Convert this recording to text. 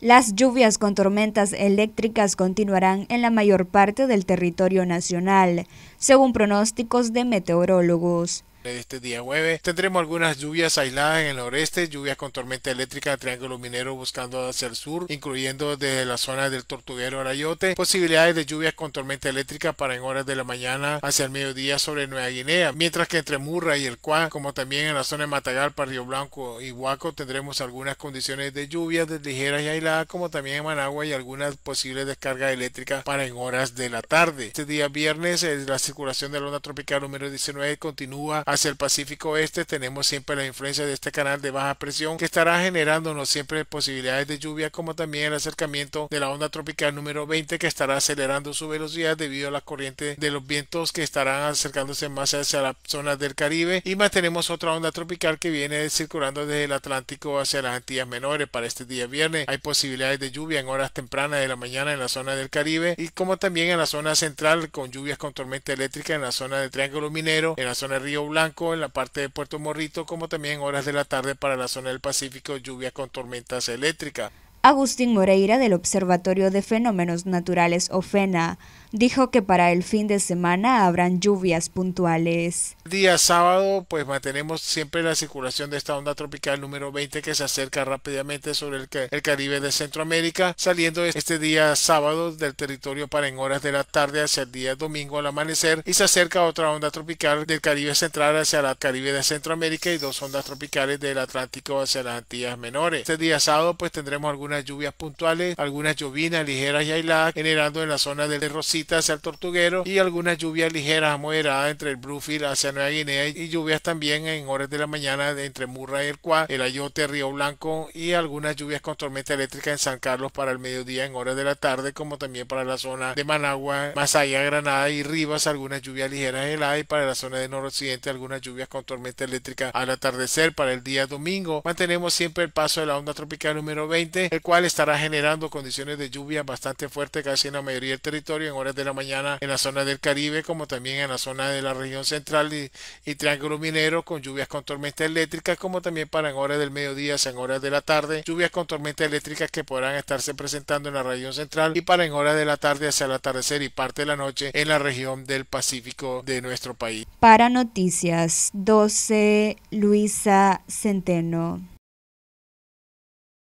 Las lluvias con tormentas eléctricas continuarán en la mayor parte del territorio nacional, según pronósticos de meteorólogos. Este día jueves tendremos algunas lluvias aisladas en el noreste, lluvias con tormenta eléctrica de Triángulo Minero buscando hacia el sur, incluyendo desde la zona del Tortuguero Arayote, posibilidades de lluvias con tormenta eléctrica para en horas de la mañana hacia el mediodía sobre Nueva Guinea, mientras que entre Murra y el Cuá, como también en la zona de Matagal, Río Blanco y Huaco, tendremos algunas condiciones de lluvias de ligeras y aisladas, como también en Managua y algunas posibles descargas eléctricas para en horas de la tarde. Este día viernes, eh, la circulación de la onda tropical número 19 continúa hacia el Pacífico Oeste tenemos siempre la influencia de este canal de baja presión que estará generándonos siempre posibilidades de lluvia como también el acercamiento de la onda tropical número 20 que estará acelerando su velocidad debido a la corriente de los vientos que estarán acercándose más hacia la zona del Caribe y más tenemos otra onda tropical que viene circulando desde el Atlántico hacia las Antillas Menores para este día viernes hay posibilidades de lluvia en horas tempranas de la mañana en la zona del Caribe y como también en la zona central con lluvias con tormenta eléctrica en la zona del Triángulo Minero en la zona de Río Blanco en la parte de Puerto Morrito, como también horas de la tarde para la zona del Pacífico, lluvia con tormentas eléctricas. Agustín Moreira del Observatorio de Fenómenos Naturales OFENA dijo que para el fin de semana habrán lluvias puntuales. día sábado pues mantenemos siempre la circulación de esta onda tropical número 20 que se acerca rápidamente sobre el, el Caribe de Centroamérica, saliendo este día sábado del territorio para en horas de la tarde hacia el día domingo al amanecer y se acerca otra onda tropical del Caribe central hacia el Caribe de Centroamérica y dos ondas tropicales del Atlántico hacia las Antillas Menores. Este día sábado pues tendremos algunos algunas lluvias puntuales, algunas llovinas ligeras y aisladas, generando en la zona de Rosita hacia el Tortuguero y algunas lluvias ligeras moderadas entre el Bluefield hacia Nueva Guinea y lluvias también en horas de la mañana entre Murra y el Cuá, el Ayote, Río Blanco y algunas lluvias con tormenta eléctrica en San Carlos para el mediodía en horas de la tarde, como también para la zona de Managua, Masaya, Granada y Rivas, algunas lluvias ligeras heladas y para la zona del noroccidente algunas lluvias con tormenta eléctrica al atardecer para el día domingo. Mantenemos siempre el paso de la onda tropical número 20, el cual estará generando condiciones de lluvia bastante fuerte casi en la mayoría del territorio en horas de la mañana en la zona del Caribe como también en la zona de la región central y, triángulo minero con lluvias con tormentas eléctricas como también para en horas del mediodía, en horas de la tarde, lluvias con tormentas eléctricas que podrán estarse presentando en la región central y para en horas de la tarde hacia el atardecer y parte de la noche en la región del Pacífico de nuestro país. Para Noticias 12, Luisa Centeno.